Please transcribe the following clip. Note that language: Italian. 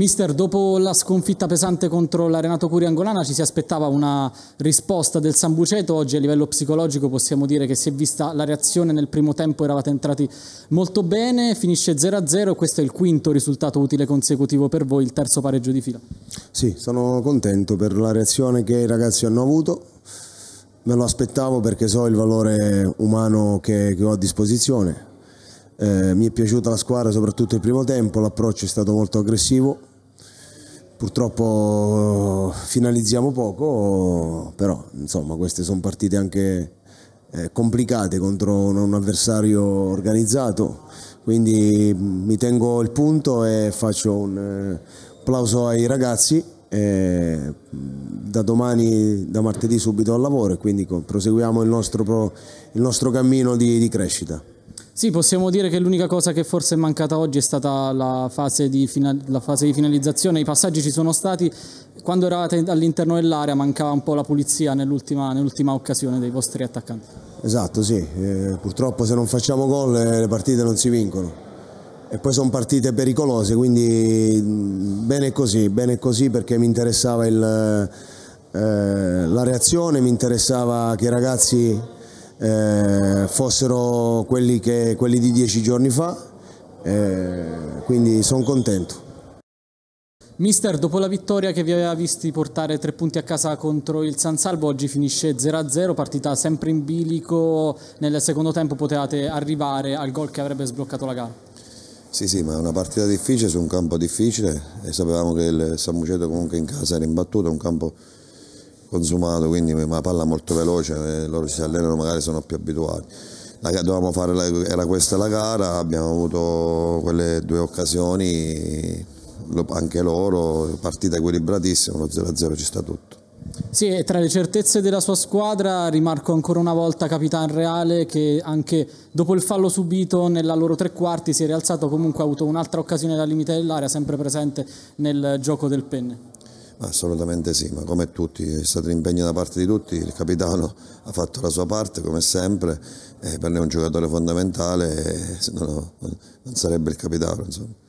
Mister, dopo la sconfitta pesante contro l'Arenato Curi Angolana ci si aspettava una risposta del Sambuceto, oggi a livello psicologico possiamo dire che si è vista la reazione nel primo tempo, eravate entrati molto bene, finisce 0-0, questo è il quinto risultato utile consecutivo per voi, il terzo pareggio di fila. Sì, sono contento per la reazione che i ragazzi hanno avuto, me lo aspettavo perché so il valore umano che, che ho a disposizione, eh, mi è piaciuta la squadra soprattutto il primo tempo, l'approccio è stato molto aggressivo, purtroppo eh, finalizziamo poco, però insomma queste sono partite anche eh, complicate contro un avversario organizzato, quindi mm, mi tengo il punto e faccio un eh, applauso ai ragazzi. Mm, da domani, da martedì subito al lavoro e quindi proseguiamo il nostro, il nostro cammino di, di crescita. Sì, possiamo dire che l'unica cosa che forse è mancata oggi è stata la fase di, final- la fase di finalizzazione. I passaggi ci sono stati. Quando eravate all'interno dell'area mancava un po' la pulizia nell'ultima, nell'ultima occasione dei vostri attaccanti. Esatto, sì. Eh, purtroppo se non facciamo gol eh, le partite non si vincono. E poi sono partite pericolose, quindi bene così, bene così perché mi interessava il, eh, la reazione, mi interessava che i ragazzi eh, fossero quelli, che, quelli, di dieci giorni fa, eh, quindi sono contento. Mister, dopo la vittoria che vi aveva visti portare tre punti a casa contro il San Salvo, oggi finisce 0-0, partita sempre in bilico, nel secondo tempo potevate arrivare al gol che avrebbe sbloccato la gara. Sì, sì, ma è una partita difficile su un campo difficile e sapevamo che il San Muceto comunque in casa era imbattuto, un campo difficile consumato, quindi una palla molto veloce, eh, loro si allenano magari sono più abituati. La, dovevamo fare la, era questa la gara, abbiamo avuto quelle due occasioni, anche loro, partita equilibratissima, lo 0-0 ci sta tutto. Sì, e tra le certezze della sua squadra rimarco ancora una volta Capitan Reale che anche dopo il fallo subito nella loro tre quarti si è rialzato, comunque ha avuto un'altra occasione dal limite dell'area, sempre presente nel gioco del penne. Assolutamente sì, ma come tutti è stato l'impegno da parte di tutti, il capitano ha fatto la sua parte come sempre, per noi è un giocatore fondamentale, se no non sarebbe il capitano. Insomma.